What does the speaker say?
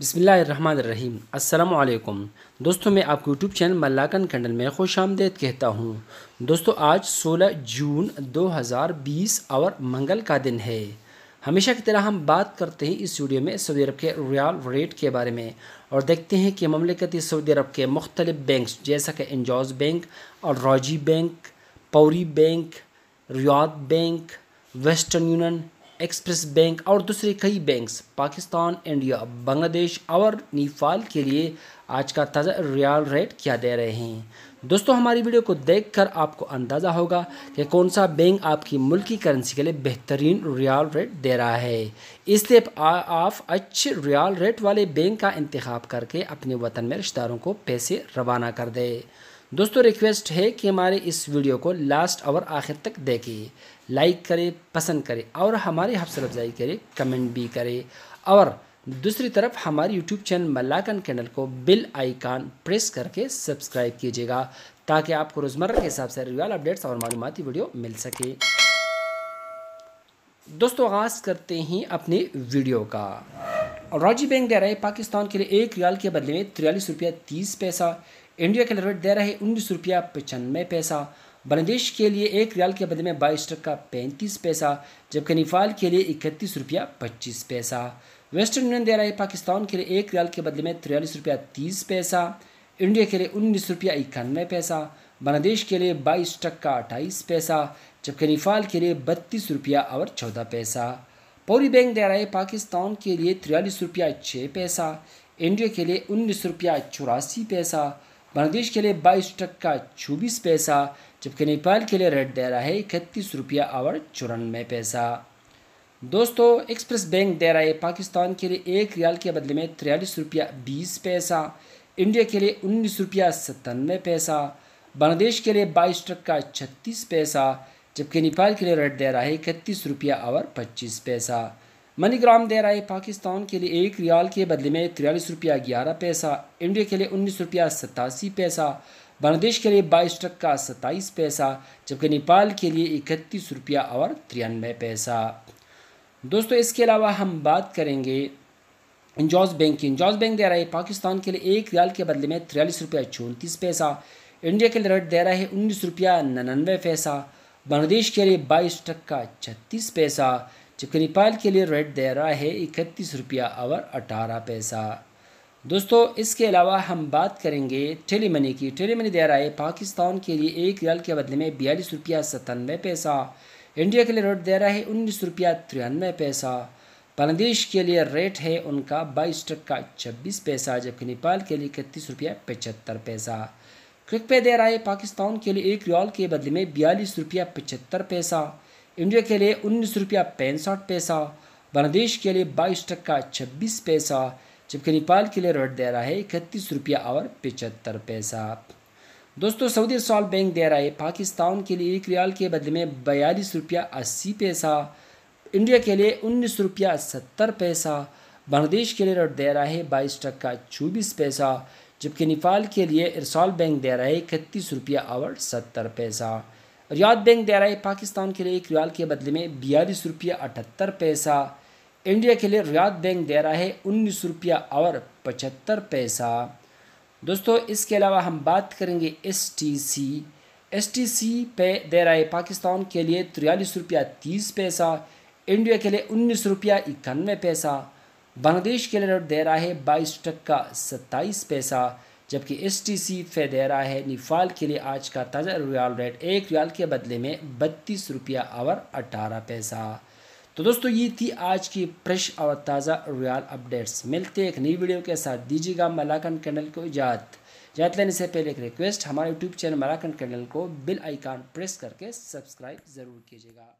बिसमीम् अल्लाम दोस्तों मैं आपको यूट्यूब चैनल मल्लाकन कैंडल में खुश आमदेद कहता हूँ दोस्तों आज 16 जून 2020 और मंगल का दिन है हमेशा की तरह हम बात करते हैं इस वीडियो में सऊदी अरब के रियाल रेट के बारे में और देखते हैं कि ममलिकती सऊदी अरब के मुख्तलिफ बैंक जैसा कि इंजॉज बैंक और रॉजी बैंक पौरी bank Riyad bank Western Union Express bank और दूसरे कई बैंक्स पाकिस्तान इंडिया बांग्लादेश और नेपाल के लिए आज का ताज़ा रियाल रेट क्या दे रहे हैं दोस्तों हमारी वीडियो को देखकर आपको अंदाज़ा होगा कि कौन सा बैंक आपकी मुल्क की करेंसी के लिए बेहतरीन रियाल रेट दे रहा है इसलिए आप अच्छे रियाल रेट वाले बैंक का इंतखब करके अपने वतन में रिश्तेदारों को पैसे रवाना कर दें दोस्तों रिक्वेस्ट है कि हमारे इस वीडियो को लास्ट और आखिर तक देखें लाइक करें पसंद करें और हमारी हौसल अफजाई करें कमेंट भी करें और दूसरी तरफ हमारे यूट्यूब चैनल मलाकन कैनल को बिल आइकान प्रेस करके सब्सक्राइब कीजिएगा ताकि आपको रोज़मर्रा के हिसाब से रियल अपडेट्स और मालूमती वीडियो मिल सके दोस्तों आगाज़ करते हैं अपने वीडियो का और राजी बैंक दे रहा है पाकिस्तान के लिए एक रियाल के बदले में तिरयालीस रुपया तीस पैसा इंडिया के रेट दे रहे उन्नीस रुपया पचानवे पैसा बांग्लादेश के लिए एक रियाल के बदले में बाईस टक्का पैंतीस पैसा जबकि नेपाल के लिए इकतीस रुपया पच्चीस पैसा वेस्टर्न यूनियन दे रहा है पाकिस्तान के लिए एक रियाल के बदले में तिरयालीस रुपया तीस पैसा इंडिया के लिए उन्नीस रुपया इक्यानवे पैसा बांग्लादेश के लिए बाईस टक्का अट्ठाईस पैसा जबकि नेपाल के लिए बत्तीस रुपया और चौदह पैसा पौरी बैंक दे रहा है पाकिस्तान के लिए तिरयालीस रुपया छः पैसा इंडिया के लिए उन्नीस रुपया चौरासी पैसा बांग्लादेश के लिए बाईस टक्का चौबीस पैसा जबकि नेपाल के लिए रेट दे रहा है इकतीस रुपया और चौरानवे पैसा दोस्तों एक्सप्रेस बैंक दे रहा है पाकिस्तान के लिए एक रियाल के बदले में तिरयालीस रुपया बीस पैसा इंडिया के लिए उन्नीस रुपया सत्तानवे पैसा बांग्लादेश के लिए बाईस टक्का छत्तीस पैसा जबकि नेपाल के लिए रेट दे रहा है इकतीस रुपया और पच्चीस पैसा मनीग्राम दे रहा है पाकिस्तान के लिए एक रियाल के बदले में तिरालीस रुपया ग्यारह पैसा इंडिया के लिए उन्नीस रुपया सतासी पैसा बांग्लादेश के लिए बाईस टक्का सत्ताईस पैसा जबकि नेपाल के लिए इकतीस रुपया और तिरानवे पैसा दोस्तों इसके अलावा हम बात करेंगे इंजॉज बैंक की इंजॉज बैंक दे रहा है पाकिस्तान के लिए एक रियाल के बदले में तिरालीस रुपया चौंतीस पैसा इंडिया के लिए रेट दे रहा है उन्नीस रुपया नन्नवे पैसा बांग्लादेश के लिए बाईस टक्का छत्तीस पैसा जबकि नेपाल के लिए रेट दे रहा है इकतीस रुपया आवर अठारह पैसा दोस्तों इसके अलावा हम बात करेंगे टेली मनी की टेली मनी दे रहा है पाकिस्तान के लिए एक रियाल के बदले में बयालीस रुपया सतानवे पैसा इंडिया के लिए रेट दे रहा है उन्नीस रुपया तिरानवे पैसा बांग्लादेश के लिए रेट है उनका बाईस टक्का छब्बीस पैसा जबकि नेपाल के लिए इकतीस रुपया पचहत्तर पैसा क्रिक पे दे रहा है पाकिस्तान के लिए एक रियाल के बदले में बयालीस रुपया पचहत्तर पैसा इंडिया के लिए उन्नीस रुपया पैंसठ पैसा बांग्लादेश के लिए बाईस टक्का छब्बीस पैसा जबकि नेपाल के लिए रेट दे रहा है इकतीस रुपया और पचहत्तर पैसा दोस्तों सऊदी सॉल बैंक दे रहा है पाकिस्तान के लिए एक रियाल के बदले में बयालीस रुपया अस्सी पैसा इंडिया के लिए उन्नीस रुपया सत्तर पैसा बांग्लादेश के लिए रेट दे रहा है बाईस टक्का चौबीस पैसा जबकि नेपाल के लिए इरसाल बैंक दे रहा है इकतीस रुपया और सत्तर पैसा रियाद बैंक दे रहा है पाकिस्तान के लिए एक रियाल के बदले में बयालीस रुपया अठहत्तर पैसा इंडिया के लिए रियाद बैंक दे रहा है उन्नीस रुपया और पचहत्तर पैसा दोस्तों इसके अलावा हम बात करेंगे S T C S T C pay दे रहा है पाकिस्तान के लिए तिरयालीस रुपया तीस पैसा इंडिया के लिए उन्नीस रुपया इक्यानवे पैसा बांग्लादेश के लिए दे रहा है बाईस टक्का सत्ताईस पैसा जबकि एस टी सी फेदेरा है निफाल के लिए आज का ताज़ा रियाल रेट एक रियाल के बदले में बत्तीस रुपया आवर अट्ठारह पैसा तो दोस्तों ये थी आज की फ्रेश और ताज़ा रियाल अपडेट्स मिलते एक नई वीडियो के साथ दीजिएगा मलाकन कैंडल को इजात जात लेने से पहले एक रिक्वेस्ट हमारे यूट्यूब चैनल मलाकन कैंडल को बिल आइकान प्रेस करके सब्सक्राइब ज़रूर कीजिएगा